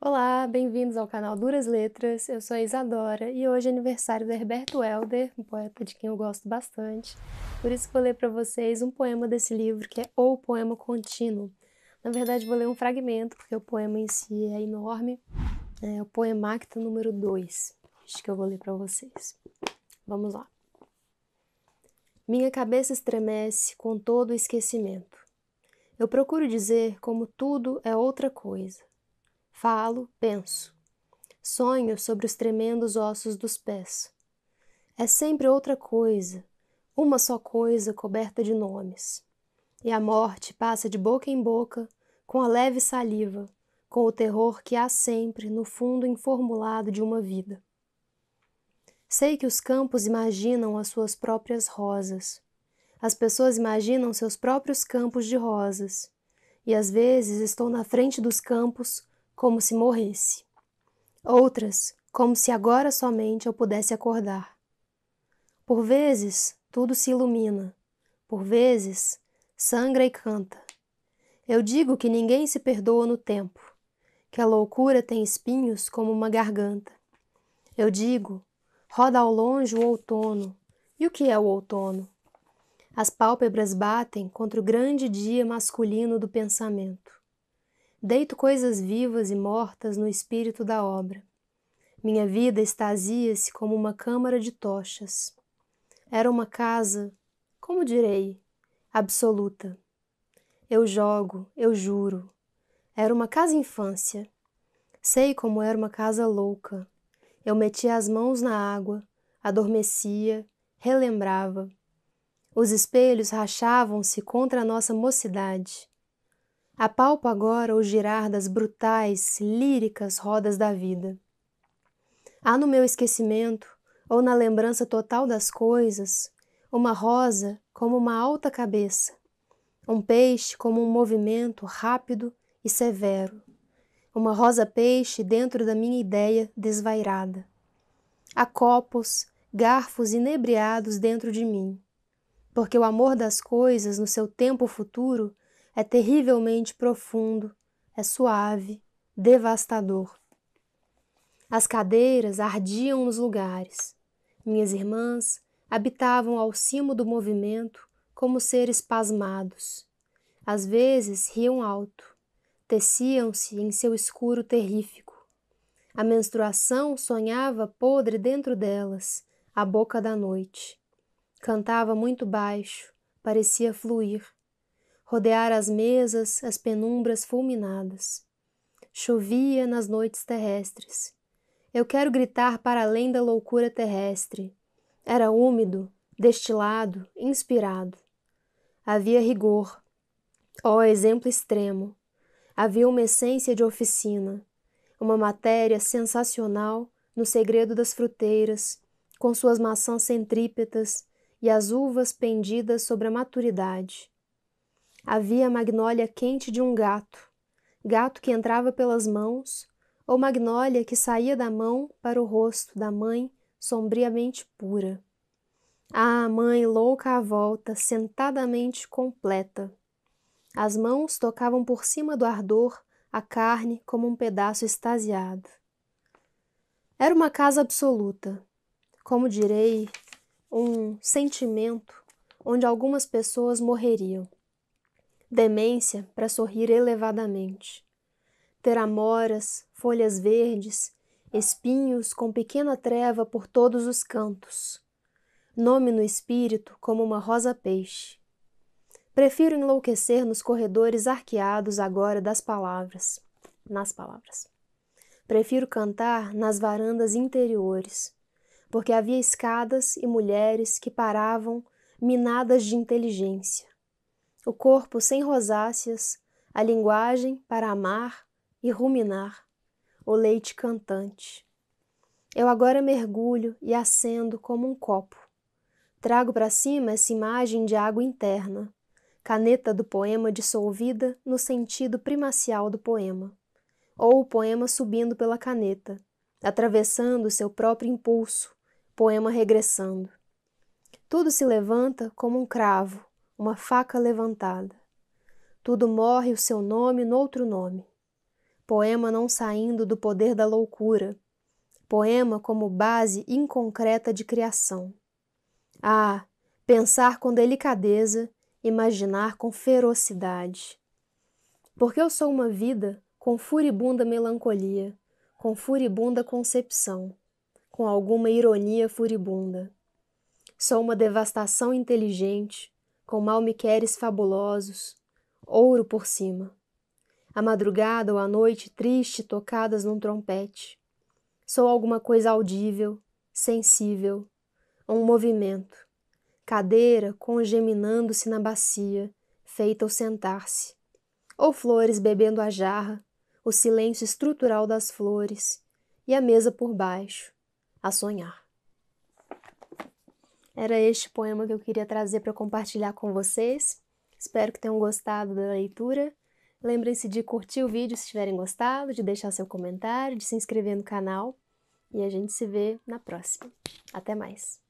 Olá, bem-vindos ao canal Duras Letras. Eu sou a Isadora e hoje é aniversário do Herberto Helder, um poeta de quem eu gosto bastante. Por isso vou ler para vocês um poema desse livro que é O Poema Contínuo. Na verdade, vou ler um fragmento, porque o poema em si é enorme. É o poema acta número 2, Acho que eu vou ler para vocês. Vamos lá. Minha cabeça estremece com todo o esquecimento. Eu procuro dizer como tudo é outra coisa falo, penso. Sonho sobre os tremendos ossos dos pés. É sempre outra coisa, uma só coisa coberta de nomes. E a morte passa de boca em boca, com a leve saliva, com o terror que há sempre no fundo informulado de uma vida. Sei que os campos imaginam as suas próprias rosas. As pessoas imaginam seus próprios campos de rosas. E às vezes estou na frente dos campos como se morresse. Outras, como se agora somente eu pudesse acordar. Por vezes, tudo se ilumina, por vezes, sangra e canta. Eu digo que ninguém se perdoa no tempo, que a loucura tem espinhos como uma garganta. Eu digo, roda ao longe o outono. E o que é o outono? As pálpebras batem contra o grande dia masculino do pensamento. Deito coisas vivas e mortas no espírito da obra. Minha vida extasia-se como uma câmara de tochas. Era uma casa, como direi, absoluta. Eu jogo, eu juro. Era uma casa infância. Sei como era uma casa louca. Eu metia as mãos na água, adormecia, relembrava. Os espelhos rachavam-se contra a nossa mocidade. Apalpo agora o girar das brutais, líricas rodas da vida. Há no meu esquecimento, ou na lembrança total das coisas, uma rosa como uma alta cabeça, um peixe como um movimento rápido e severo, uma rosa-peixe dentro da minha ideia desvairada. Há copos, garfos inebriados dentro de mim, porque o amor das coisas no seu tempo futuro é terrivelmente profundo, é suave, devastador. As cadeiras ardiam nos lugares. Minhas irmãs habitavam ao cimo do movimento como seres pasmados. Às vezes riam alto, teciam-se em seu escuro terrífico. A menstruação sonhava podre dentro delas, a boca da noite. Cantava muito baixo, parecia fluir rodear as mesas, as penumbras fulminadas. Chovia nas noites terrestres. Eu quero gritar para além da loucura terrestre. Era úmido, destilado, inspirado. Havia rigor. Ó, oh, exemplo extremo! Havia uma essência de oficina, uma matéria sensacional no segredo das fruteiras, com suas maçãs centrípetas e as uvas pendidas sobre a maturidade havia a magnólia quente de um gato, gato que entrava pelas mãos, ou magnólia que saía da mão para o rosto da mãe sombriamente pura. Ah, mãe louca à volta, sentadamente completa. As mãos tocavam por cima do ardor a carne como um pedaço extasiado. Era uma casa absoluta, como direi, um sentimento onde algumas pessoas morreriam demência para sorrir elevadamente. Ter amoras, folhas verdes, espinhos com pequena treva por todos os cantos. Nome no espírito como uma rosa-peixe. Prefiro enlouquecer nos corredores arqueados agora das palavras, nas palavras. Prefiro cantar nas varandas interiores, porque havia escadas e mulheres que paravam minadas de inteligência o corpo sem rosáceas, a linguagem para amar e ruminar, o leite cantante. Eu agora mergulho e acendo como um copo. Trago para cima essa imagem de água interna, caneta do poema dissolvida no sentido primacial do poema, ou o poema subindo pela caneta, atravessando seu próprio impulso, poema regressando. Tudo se levanta como um cravo, uma faca levantada. Tudo morre o seu nome noutro nome. Poema não saindo do poder da loucura. Poema como base inconcreta de criação. Ah, pensar com delicadeza, imaginar com ferocidade. Porque eu sou uma vida com furibunda melancolia, com furibunda concepção, com alguma ironia furibunda. Sou uma devastação inteligente, com malmiqueres fabulosos, ouro por cima. A madrugada ou a noite triste tocadas num trompete. Sou alguma coisa audível, sensível, a um movimento. Cadeira congeminando-se na bacia, feita ao sentar-se. Ou flores bebendo a jarra, o silêncio estrutural das flores, e a mesa por baixo, a sonhar. Era este poema que eu queria trazer para compartilhar com vocês. Espero que tenham gostado da leitura. Lembrem-se de curtir o vídeo se tiverem gostado, de deixar seu comentário, de se inscrever no canal. E a gente se vê na próxima. Até mais!